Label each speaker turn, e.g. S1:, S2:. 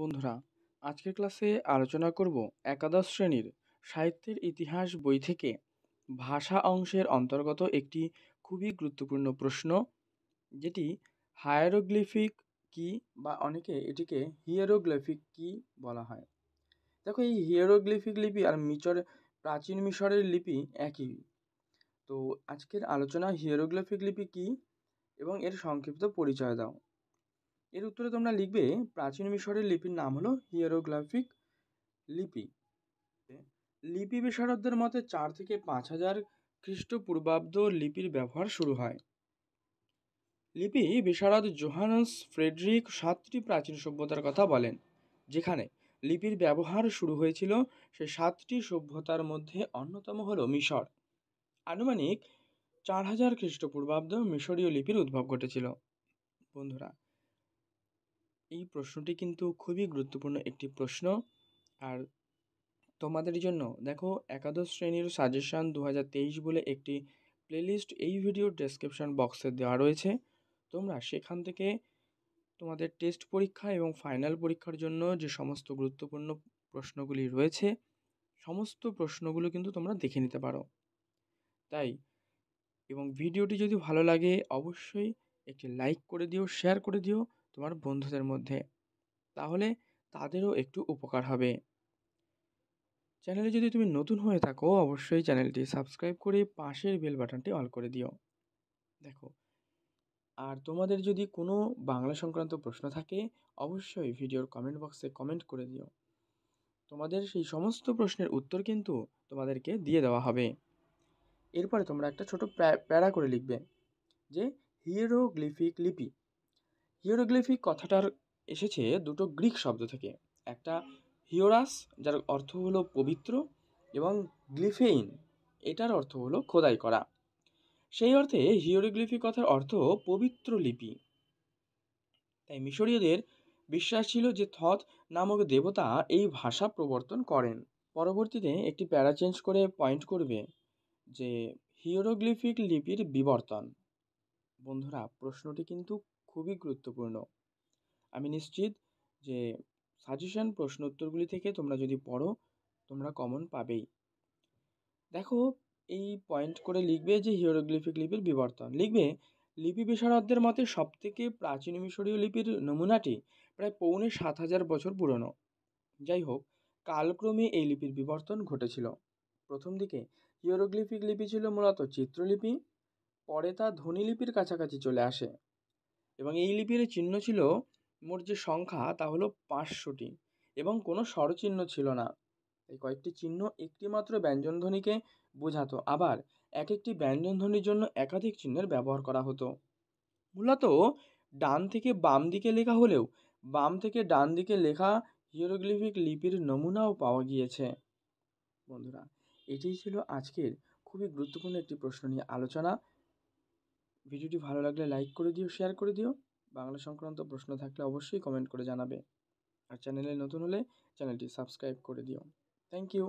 S1: বন্ধুরা আজকের ক্লাসে আলোচনা করব একাদশ শ্রেণীর সাহিত্যের ইতিহাস বই থেকে ভাষা অংশের অন্তর্গত একটি খুবই গুরুত্বপূর্ণ প্রশ্ন যেটি হায়ারোগ্লিফিক কি বা অনেকে এটিকে হিয়ারোগ্লিফিক কি বলা হয় দেখো এই হিয়ারোগ্লিফিক লিপি আর মিচর প্রাচীন মিশরের লিপি একই তো আজকের আলোচনা হিয়ারোগ্লিফিক লিপি কি এবং এর সংক্ষিপ্ত পরিচয় দাও এর উত্তরে তোমরা লিখবে প্রাচীন মিশরের লিপির নাম হলো হিয়ারোগ্রাফিক লিপি লিপি বিশারদদের মতে চার থেকে পাঁচ হাজার খ্রিস্টপূর্বাব্দ লিপির ব্যবহার শুরু হয় লিপি বিশারদ জোহানস ফ্রেডরিক সাতটি প্রাচীন সভ্যতার কথা বলেন যেখানে লিপির ব্যবহার শুরু হয়েছিল সে সাতটি সভ্যতার মধ্যে অন্যতম হল মিশর আনুমানিক চার হাজার খ্রিস্টপূর্বাব্দ মিশরীয় লিপির উদ্ভব ঘটেছিল বন্ধুরা এই প্রশ্নটি কিন্তু খুবই গুরুত্বপূর্ণ একটি প্রশ্ন আর তোমাদের জন্য দেখো একাদশ শ্রেণীর সাজেশান দু বলে একটি প্লেলিস্ট এই ভিডিওর ডেসক্রিপশন বক্সে দেওয়া রয়েছে তোমরা সেখান থেকে তোমাদের টেস্ট পরীক্ষা এবং ফাইনাল পরীক্ষার জন্য যে সমস্ত গুরুত্বপূর্ণ প্রশ্নগুলি রয়েছে সমস্ত প্রশ্নগুলো কিন্তু তোমরা দেখে নিতে পারো তাই এবং ভিডিওটি যদি ভালো লাগে অবশ্যই একটি লাইক করে দিও শেয়ার করে দিও তোমার বন্ধুদের মধ্যে তাহলে তাদেরও একটু উপকার হবে চ্যানেলে যদি তুমি নতুন হয়ে থাকো অবশ্যই চ্যানেলটি সাবস্ক্রাইব করে পাশের বেল বাটনটি অল করে দিও দেখো আর তোমাদের যদি কোনো বাংলা সংক্রান্ত প্রশ্ন থাকে অবশ্যই ভিডিওর কমেন্ট বক্সে কমেন্ট করে দিও তোমাদের সেই সমস্ত প্রশ্নের উত্তর কিন্তু তোমাদেরকে দিয়ে দেওয়া হবে এরপরে তোমরা একটা ছোট প্যারা করে লিখবে যে হিরোগ্লিফিক লিপি হিওরোগ্লিফি কথাটার এসেছে দুটো গ্রিক শব্দ থেকে একটা হিওরাস যার অর্থ হলো পবিত্র এবং গ্লিফেইন এটার অর্থ হলো খোদাই করা সেই অর্থে হিওরোগ্লিফি কথার অর্থ পবিত্র লিপি তাই মিশরীয়দের বিশ্বাস ছিল যে থথ নামক দেবতা এই ভাষা প্রবর্তন করেন পরবর্তীতে একটি প্যারা চেঞ্জ করে পয়েন্ট করবে যে হিওরোগ্লিফিক লিপির বিবর্তন বন্ধুরা প্রশ্নটি কিন্তু খুবই গুরুত্বপূর্ণ আমি নিশ্চিত যে সাজেশন প্রশ্ন উত্তরগুলি থেকে তোমরা যদি পড়ো তোমরা কমন পাবেই দেখো এই পয়েন্ট করে লিখবে যে হিওরোগ্লিফিক লিপির বিবর্তন লিখবে লিপি বিশারদদের মতে সবথেকে প্রাচীন মিশরীয় লিপির নমুনাটি প্রায় পৌনে সাত হাজার বছর পুরনো যাই হোক কালক্রমে এই লিপির বিবর্তন ঘটেছিল প্রথম দিকে হিওরোগ্লিফিক লিপি ছিল মূলত চিত্রলিপি পরে তা ধ্বনিলিপির কাছাকাছি চলে আসে এবং এই লিপির চিহ্ন ছিল মোট যে সংখ্যা তা হলো পাঁচশোটি এবং কোনো স্বরচিহ্ন ছিল না এই কয়েকটি চিহ্ন একটিমাত্র ব্যঞ্জনধ্বনিকে বোঝাতো আবার এক একটি ব্যঞ্জনধ্বনির জন্য একাধিক চিহ্নের ব্যবহার করা হতো মূলত ডান থেকে বাম দিকে লেখা হলেও বাম থেকে ডান দিকে লেখা হিরোগ্লিফিক লিপির নমুনাও পাওয়া গিয়েছে বন্ধুরা এটিই ছিল আজকের খুবই গুরুত্বপূর্ণ একটি প্রশ্ন নিয়ে আলোচনা ভিডিওটি ভালো লাগলে লাইক করে দিও শেয়ার করে দিও বাংলা সংক্রান্ত প্রশ্ন থাকলে অবশ্যই কমেন্ট করে জানাবে আর চ্যানেলে নতুন হলে চ্যানেলটি সাবস্ক্রাইব করে দিও থ্যাংক ইউ